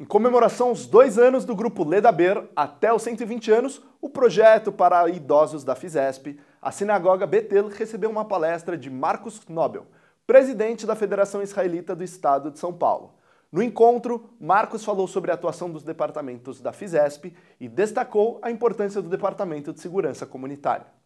Em comemoração aos dois anos do grupo Ledaber, até os 120 anos, o projeto para idosos da FISESP, a Sinagoga Betel recebeu uma palestra de Marcos Nobel, presidente da Federação Israelita do Estado de São Paulo. No encontro, Marcos falou sobre a atuação dos departamentos da FISESP e destacou a importância do Departamento de Segurança Comunitária.